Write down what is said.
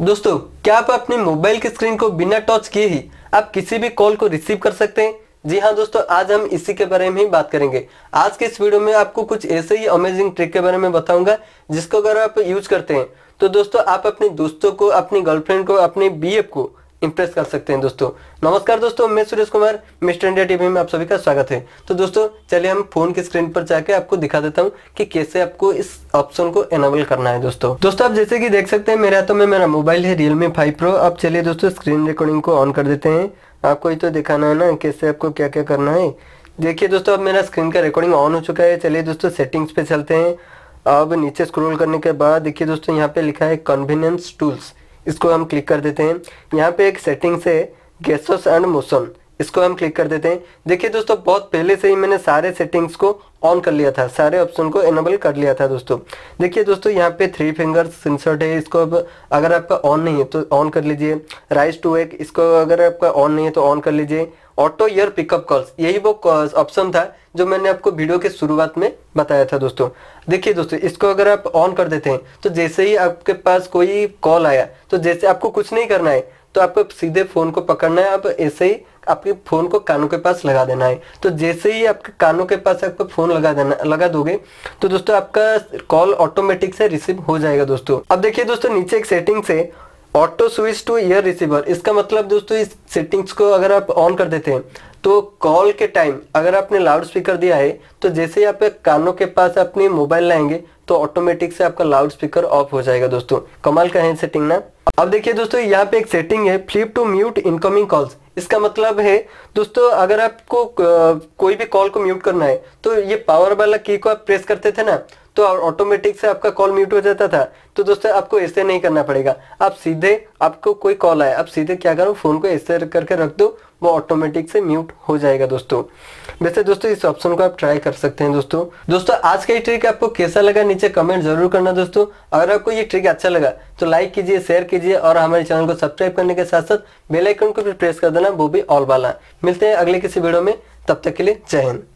दोस्तों क्या आप अपने मोबाइल की स्क्रीन को बिना टच किए ही आप किसी भी कॉल को रिसीव कर सकते हैं जी हाँ दोस्तों आज हम इसी के बारे में ही बात करेंगे आज के इस वीडियो में आपको कुछ ऐसे ही अमेजिंग ट्रिक के बारे में बताऊंगा जिसको अगर आप यूज करते हैं तो दोस्तों आप अपने दोस्तों को अपनी गर्लफ्रेंड को अपने बी को इंप्रेस कर सकते हैं दोस्तों नमस्कार दोस्तों मैं Suresh Kumar mister India TV में आप सभी का स्वागत है तो दोस्तों चलिए हम फोन की स्क्रीन पर जाके आपको दिखा देता हूँ कि कैसे आपको इस ऑप्शन को एनेबल करना है दोस्तों दोस्तों आप जैसे कि देख सकते हैं मेरे हाथों तो में मेरा मोबाइल है रियलमी फाइव प्रो आप चलिए दोस्तों स्क्रीन रिकॉर्डिंग को ऑन कर देते हैं आपको ये तो दिखाना है ना कैसे आपको क्या क्या करना है देखिए दोस्तों अब मेरा स्क्रीन का रिकॉर्डिंग ऑन हो चुका है चलिए दोस्तों सेटिंग्स पे चलते हैं अब नीचे स्क्रॉल करने के बाद देखिए दोस्तों यहाँ पे लिखा है कन्वीनियंस टूल्स इसको हम क्लिक कर देते हैं यहाँ पे एक सेटिंग्स है गैसोस एंड मोशन इसको हम क्लिक कर देते हैं देखिए दोस्तों बहुत पहले से ही मैंने सारे सेटिंग्स को ऑन कर लिया था सारे ऑप्शन को एनेबल कर लिया था दोस्तों देखिए दोस्तों यहाँ पे थ्री फिंगर सेंसर्ड है इसको अब अगर आपका ऑन नहीं है तो ऑन कर लीजिए राइस टू एक इसको अगर आपका ऑन नहीं है तो ऑन कर लीजिए ऑटो ईयर पिकअप कॉल्स यही वो ऑप्शन था जो मैंने आपको वीडियो के शुरुआत में बताया था दोस्तों देखिए दोस्तों इसको अगर आप ऑन कर देते हैं तो जैसे ही आपके पास कोई कॉल आया तो जैसे आपको कुछ नहीं करना है तो आपको सीधे फ़ोन को पकड़ना है आप ऐसे ही आपके फ़ोन को कानों के पास लगा देना है तो जैसे ही आपके कानों के पास आपको फ़ोन लगा देना लगा दोगे तो दोस्तों आपका कॉल ऑटोमेटिक से रिसीव हो जाएगा दोस्तों अब देखिए दोस्तों नीचे एक सेटिंग से auto switch to ear receiver इसका मतलब दोस्तों इस सेटिंग्स को अगर आप ऑन कर देते हैं तो कॉल के टाइम अगर आपने लाउड स्पीकर दिया है तो जैसे ही आप कानों के पास अपनी मोबाइल लाएंगे तो ऑटोमेटिक से आपका लाउड स्पीकर ऑफ हो जाएगा दोस्तों कमाल का है सेटिंग ना अब देखिए दोस्तों यहाँ पे एक सेटिंग है flip to mute incoming calls इसका मतलब है दोस्तों अगर आपको कोई भी कॉल को म्यूट करना है तो ये पावर वाला की को आप प्रेस करते थे ना तो ऑटोमेटिक से आपका कॉल म्यूट हो जाता था तो दोस्तों आपको ऐसे नहीं करना पड़ेगा आप सीधे आपको कोई कॉल आए आप सीधे क्या करो फोन को ऐसे करके रख दो वो ऑटोमेटिक से म्यूट हो जाएगा दोस्तों वैसे दोस्तों इस ऑप्शन को आप ट्राई कर सकते हैं दोस्तों दोस्तों आज का ये ट्रिक आपको कैसा लगा नीचे कमेंट जरूर करना दोस्तों अगर आपको ये ट्रिक अच्छा लगा तो लाइक कीजिए शेयर कीजिए और हमारे चैनल को सब्सक्राइब करने के साथ साथ बेलाइकन को भी प्रेस कर देना वो भी ऑल वाला मिलते हैं अगले किसी वीडियो में तब तक के लिए जय हिंद